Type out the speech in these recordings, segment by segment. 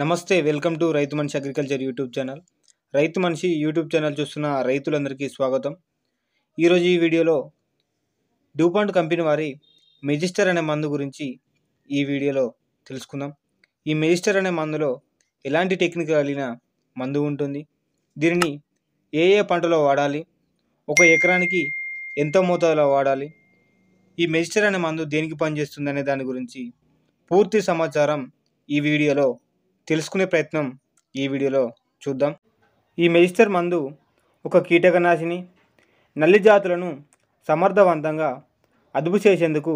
నమస్తే welcome to రైతు మనిషి అగ్రికల్చర్ యూట్యూబ్ ఛానల్ రైతు మనిషి యూట్యూబ్ ఛానల్ చూస్తున్న రైతులందరికీ స్వాగతం ఈరోజు ఈ వీడియోలో డ్యూపాంట్ కంపెనీ వారి మెజిస్టర్ అనే మందు గురించి ఈ వీడియోలో తెలుసుకుందాం ఈ మెజిస్టర్ అనే మందులో ఎలాంటి టెక్నిక్ కలిగిన మందు ఉంటుంది దీనిని ఏ ఏ పంటలో వాడాలి ఒక ఎకరానికి ఎంత మోతాదులో వాడాలి ఈ మెజిస్టర్ అనే మందు దేనికి పనిచేస్తుంది అనే దాని గురించి పూర్తి సమాచారం ఈ వీడియోలో తెలుసుకునే ప్రయత్నం ఈ వీడియోలో చూద్దాం ఈ మెజిస్టర్ మందు ఒక కీటకనాశిని నల్లి జాతులను సమర్థవంతంగా అదుపు చేసేందుకు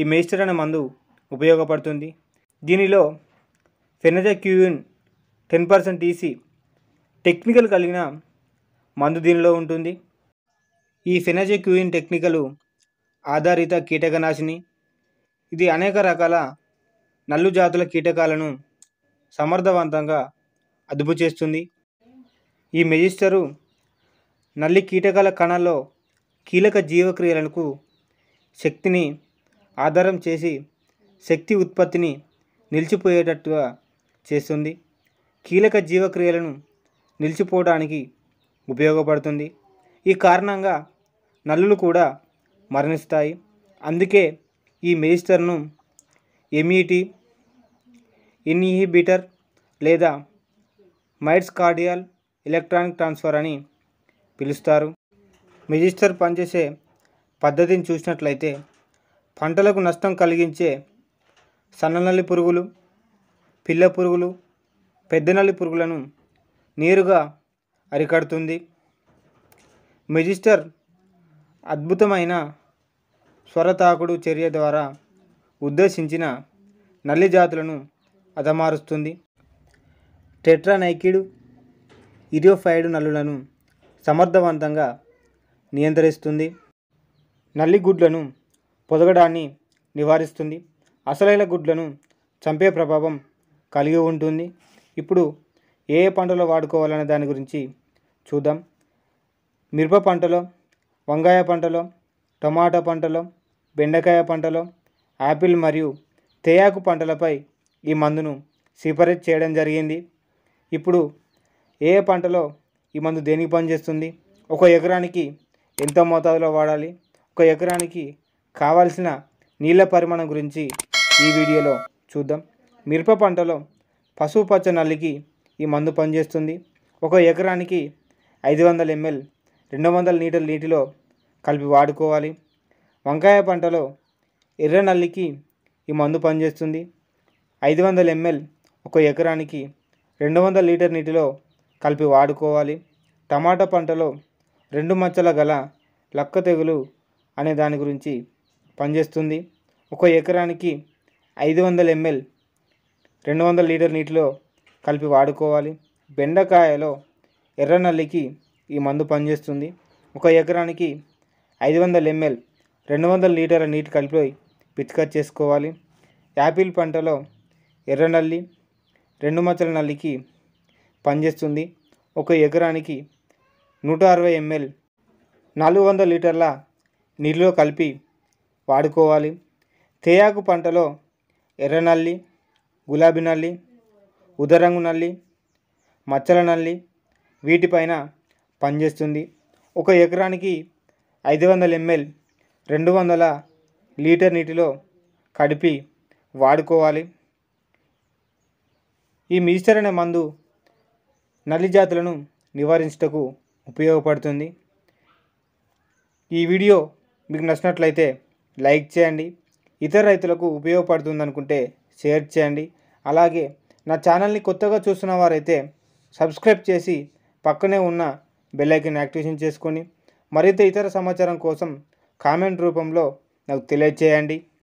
ఈ మెజిస్టర్ అనే మందు ఉపయోగపడుతుంది దీనిలో ఫెనజక్యూన్ టెన్ పర్సెంట్ తీసి టెక్నికల్ కలిగిన మందు దీనిలో ఉంటుంది ఈ ఫెనజక్యూయిన్ టెక్నికలు ఆధారిత కీటకనాశిని ఇది అనేక రకాల నల్లు జాతుల కీటకాలను సమర్థవంతంగా అదుపు చేస్తుంది ఈ మెజిస్టరు నల్లి కీటకాల కణాల్లో కీలక జీవక్రియలకు శక్తిని ఆధారం చేసి శక్తి ఉత్పత్తిని నిలిచిపోయేటట్టుగా చేస్తుంది కీలక జీవక్రియలను నిలిచిపోవడానికి ఉపయోగపడుతుంది ఈ కారణంగా నల్లులు కూడా మరణిస్తాయి అందుకే ఈ మెజిస్టర్ను ఎమ్ఈటీ ఇన్హిబిటర్ లేదా మైట్స్ కార్డియల్ ఎలక్ట్రానిక్ ట్రాన్స్ఫర్ అని పిలుస్తారు మిజిస్టర్ పనిచేసే పద్ధతిని చూసినట్లయితే పంటలకు నష్టం కలిగించే సన్ననల్లి పురుగులు పిల్ల పురుగులు పెద్దనల్లి పురుగులను నేరుగా అరికడుతుంది మెజిస్టర్ అద్భుతమైన స్వరతాకుడు చర్య ద్వారా ఉద్దేశించిన నల్లి జాతులను అదమారుస్తుంది టెట్రానైకిడ్ ఇరియోఫైడ్ నల్లులను సమర్థవంతంగా నియంత్రిస్తుంది నల్లిగుడ్లను పొదగడాన్ని నివారిస్తుంది అసలైన గుడ్లను చంపే ప్రభావం కలిగి ఉంటుంది ఇప్పుడు ఏ ఏ పంటలో వాడుకోవాలనే దాని గురించి చూద్దాం మిరప పంటలో వంకాయ పంటలో టమాటా పంటలో బెండకాయ పంటలో యాపిల్ మరియు తేయాకు పంటలపై ఈ మందును సిఫారసు చేయడం జరిగింది ఇప్పుడు ఏ పంటలో ఈ మందు దేనికి పనిచేస్తుంది ఒక ఎకరానికి ఎంత మోతాదులో వాడాలి ఒక ఎకరానికి కావాల్సిన నీళ్ళ పరిమాణం గురించి ఈ వీడియోలో చూద్దాం మిరప పంటలో పసుపు పచ్చ నల్లికి ఈ మందు పనిచేస్తుంది ఒక ఎకరానికి ఐదు వందల ఎంఎల్ రెండు వందల లీటర్ నీటిలో కలిపి వాడుకోవాలి వంకాయ పంటలో ఎర్ర నల్లికి ఈ మందు పనిచేస్తుంది ఐదు వందల ఎంఎల్ ఒక ఎకరానికి రెండు వందల లీటర్ నీటిలో కలిపి వాడుకోవాలి టమాటా పంటలో రెండు మచ్చల గల లక్క తెగులు అనే దాని గురించి పనిచేస్తుంది ఒక ఎకరానికి ఐదు వందల ఎంఎల్ రెండు వందల లీటర్ నీటిలో కలిపి వాడుకోవాలి బెండకాయలో ఎర్రనల్లికి ఈ మందు పనిచేస్తుంది ఒక ఎకరానికి ఐదు వందల ఎంఎల్ రెండు వందల లీటర్ల నీటి కలిపి పిచికారి చేసుకోవాలి యాపిల్ పంటలో ఎర్ర నల్లి రెండు మచ్చల నల్లికి పనిచేస్తుంది ఒక ఎకరానికి నూట అరవై ఎంఎల్ నాలుగు వందల లీటర్ల నీళ్ళలో కలిపి వాడుకోవాలి తేయాకు పంటలో ఎర్ర నల్లి గులాబీ నల్లి ఉదరంగు నల్లి మచ్చల నల్లి వీటిపైన పనిచేస్తుంది ఒక ఎకరానికి ఐదు వందల ఎంఎల్ రెండు వందల లీటర్ నీటిలో కడిపి వాడుకోవాలి ఈ మిజిస్టర్ అనే మందు నల్లి జాతులను నివారించటకు ఉపయోగపడుతుంది ఈ వీడియో మీకు నచ్చినట్లయితే లైక్ చేయండి ఇతర రైతులకు ఉపయోగపడుతుంది అనుకుంటే షేర్ చేయండి అలాగే నా ఛానల్ని కొత్తగా చూస్తున్న వారైతే సబ్స్క్రైబ్ చేసి పక్కనే ఉన్న బెల్లైకన్ యాక్టివేషన్ చేసుకొని మరింత ఇతర సమాచారం కోసం కామెంట్ రూపంలో నాకు తెలియజేయండి